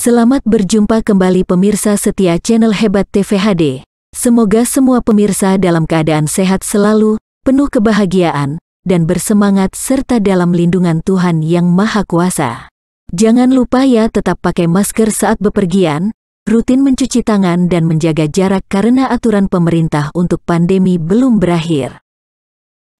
Selamat berjumpa kembali pemirsa setia channel Hebat TVHD. Semoga semua pemirsa dalam keadaan sehat selalu, penuh kebahagiaan, dan bersemangat serta dalam lindungan Tuhan Yang Maha Kuasa. Jangan lupa ya tetap pakai masker saat bepergian, rutin mencuci tangan dan menjaga jarak karena aturan pemerintah untuk pandemi belum berakhir.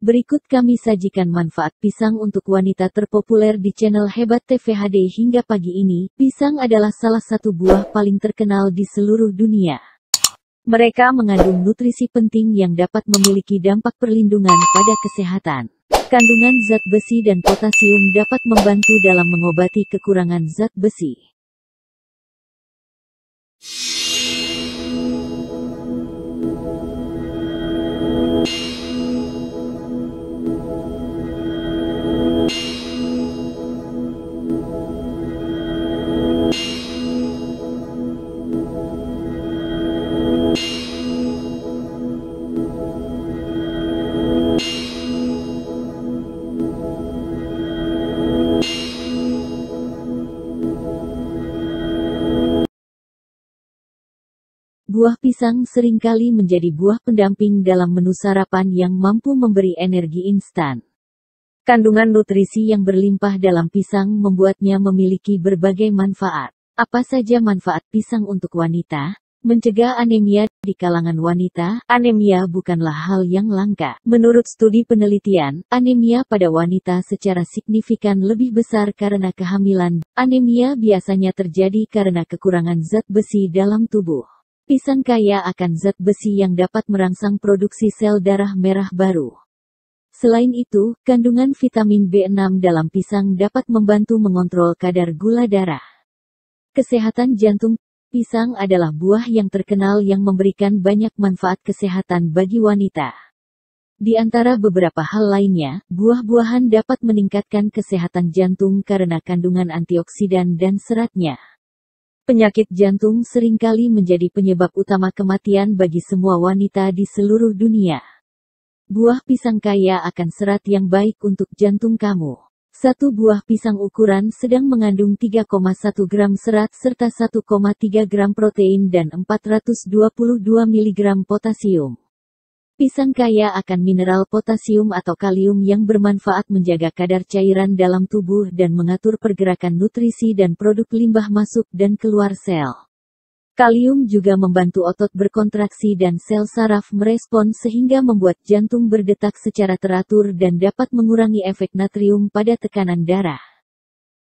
Berikut kami sajikan manfaat pisang untuk wanita terpopuler di channel Hebat TVHD hingga pagi ini. Pisang adalah salah satu buah paling terkenal di seluruh dunia. Mereka mengandung nutrisi penting yang dapat memiliki dampak perlindungan pada kesehatan. Kandungan zat besi dan potasium dapat membantu dalam mengobati kekurangan zat besi. Buah pisang seringkali menjadi buah pendamping dalam menu sarapan yang mampu memberi energi instan. Kandungan nutrisi yang berlimpah dalam pisang membuatnya memiliki berbagai manfaat. Apa saja manfaat pisang untuk wanita? Mencegah anemia di kalangan wanita, anemia bukanlah hal yang langka. Menurut studi penelitian, anemia pada wanita secara signifikan lebih besar karena kehamilan. Anemia biasanya terjadi karena kekurangan zat besi dalam tubuh. Pisang kaya akan zat besi yang dapat merangsang produksi sel darah merah baru. Selain itu, kandungan vitamin B6 dalam pisang dapat membantu mengontrol kadar gula darah. Kesehatan jantung Pisang adalah buah yang terkenal yang memberikan banyak manfaat kesehatan bagi wanita. Di antara beberapa hal lainnya, buah-buahan dapat meningkatkan kesehatan jantung karena kandungan antioksidan dan seratnya. Penyakit jantung seringkali menjadi penyebab utama kematian bagi semua wanita di seluruh dunia. Buah pisang kaya akan serat yang baik untuk jantung kamu. Satu buah pisang ukuran sedang mengandung 3,1 gram serat serta 1,3 gram protein dan 422 mg potasium. Pisang kaya akan mineral potasium atau kalium yang bermanfaat menjaga kadar cairan dalam tubuh dan mengatur pergerakan nutrisi dan produk limbah masuk dan keluar sel. Kalium juga membantu otot berkontraksi dan sel saraf merespon sehingga membuat jantung berdetak secara teratur dan dapat mengurangi efek natrium pada tekanan darah.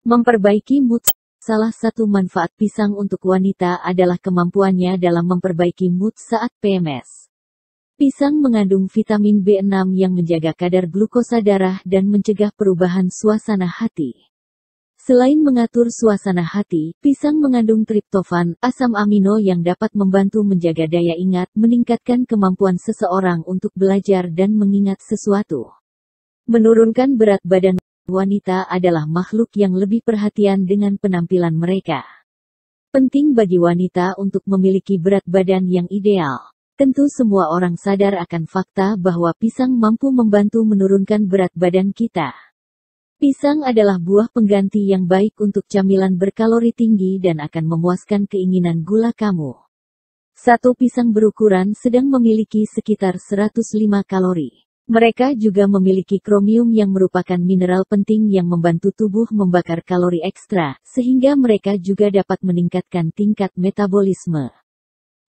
Memperbaiki mood Salah satu manfaat pisang untuk wanita adalah kemampuannya dalam memperbaiki mood saat PMS. Pisang mengandung vitamin B6 yang menjaga kadar glukosa darah dan mencegah perubahan suasana hati. Selain mengatur suasana hati, pisang mengandung triptofan, asam amino yang dapat membantu menjaga daya ingat, meningkatkan kemampuan seseorang untuk belajar dan mengingat sesuatu. Menurunkan berat badan wanita adalah makhluk yang lebih perhatian dengan penampilan mereka. Penting bagi wanita untuk memiliki berat badan yang ideal. Tentu semua orang sadar akan fakta bahwa pisang mampu membantu menurunkan berat badan kita. Pisang adalah buah pengganti yang baik untuk camilan berkalori tinggi dan akan memuaskan keinginan gula kamu. Satu pisang berukuran sedang memiliki sekitar 105 kalori. Mereka juga memiliki kromium yang merupakan mineral penting yang membantu tubuh membakar kalori ekstra, sehingga mereka juga dapat meningkatkan tingkat metabolisme.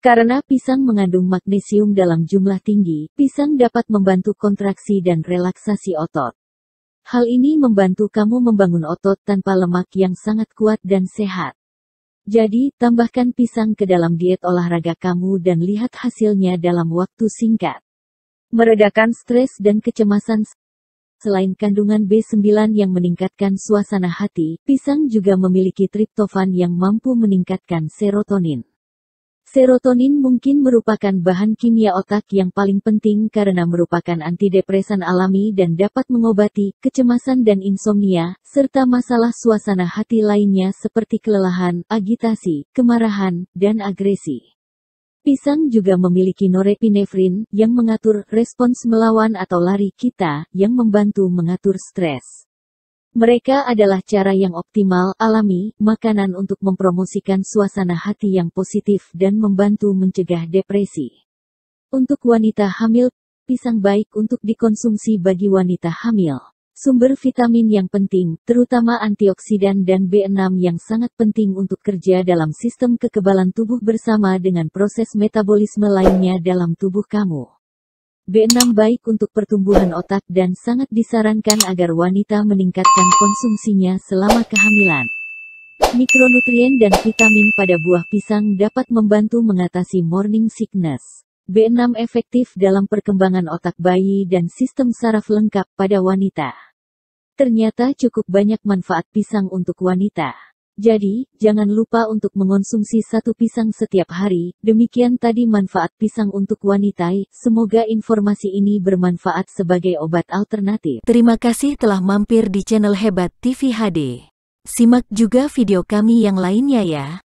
Karena pisang mengandung magnesium dalam jumlah tinggi, pisang dapat membantu kontraksi dan relaksasi otot. Hal ini membantu kamu membangun otot tanpa lemak yang sangat kuat dan sehat. Jadi, tambahkan pisang ke dalam diet olahraga kamu dan lihat hasilnya dalam waktu singkat. Meredakan stres dan kecemasan Selain kandungan B9 yang meningkatkan suasana hati, pisang juga memiliki triptofan yang mampu meningkatkan serotonin. Serotonin mungkin merupakan bahan kimia otak yang paling penting karena merupakan antidepresan alami dan dapat mengobati kecemasan dan insomnia, serta masalah suasana hati lainnya seperti kelelahan, agitasi, kemarahan, dan agresi. Pisang juga memiliki norepinefrin yang mengatur respons melawan atau lari kita, yang membantu mengatur stres. Mereka adalah cara yang optimal, alami, makanan untuk mempromosikan suasana hati yang positif dan membantu mencegah depresi. Untuk wanita hamil, pisang baik untuk dikonsumsi bagi wanita hamil. Sumber vitamin yang penting, terutama antioksidan dan B6 yang sangat penting untuk kerja dalam sistem kekebalan tubuh bersama dengan proses metabolisme lainnya dalam tubuh kamu. B6 baik untuk pertumbuhan otak dan sangat disarankan agar wanita meningkatkan konsumsinya selama kehamilan. Mikronutrien dan vitamin pada buah pisang dapat membantu mengatasi morning sickness. B6 efektif dalam perkembangan otak bayi dan sistem saraf lengkap pada wanita. Ternyata cukup banyak manfaat pisang untuk wanita. Jadi, jangan lupa untuk mengonsumsi satu pisang setiap hari. Demikian tadi manfaat pisang untuk wanita. Semoga informasi ini bermanfaat sebagai obat alternatif. Terima kasih telah mampir di channel Hebat TV HD. Simak juga video kami yang lainnya ya.